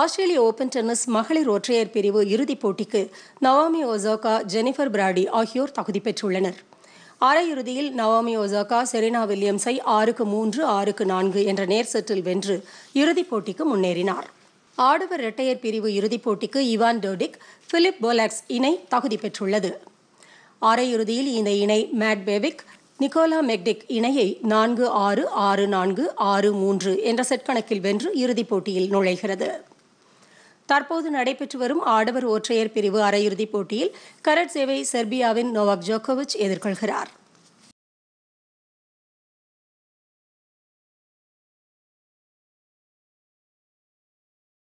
ஆஸ்திரேலிய open tennis மகளிர் ஒற்றையர் பிரிவு இறுதிப் போட்டிக்கு நவாமி ஒசாகா ஜெனிஃபர் பிராடி ஆகியோர் தகுதி பெற்றுள்ளனர் அரையிறுதியில் நவாமி ஒசாகா செரீனா வில்லியம்ஸை ஆறுக்கு மூன்று ஆறுக்கு நான்கு என்ற நேர் செட்டில் வென்று இறுதிப் போட்டிக்கு முன்னேறினார் ஆடவர் இரட்டையர் பிரிவு இறுதிப் போட்டிக்கு இவான் டோடிக் பிலிப் போலாக்ஸ் இணை தகுதி பெற்றுள்ளது அரையிறுதியில் இந்த இணை மேட் பேவிக் நிக்கோலா மெக்டிக் இணையை நான்கு ஆறு ஆறு நான்கு ஆறு மூன்று என்ற செட் கணக்கில் வென்று இறுதிப் போட்டியில் நுழைகிறது தற்போது நடைபெற்று வரும் ஆடவர் ஒற்றையர் பிரிவு அரையிறுதிப் போட்டியில் கரட் சேவை செர்பியாவின் நோவாக் ஜோக்கோவிச் எதிர்கொள்கிறார்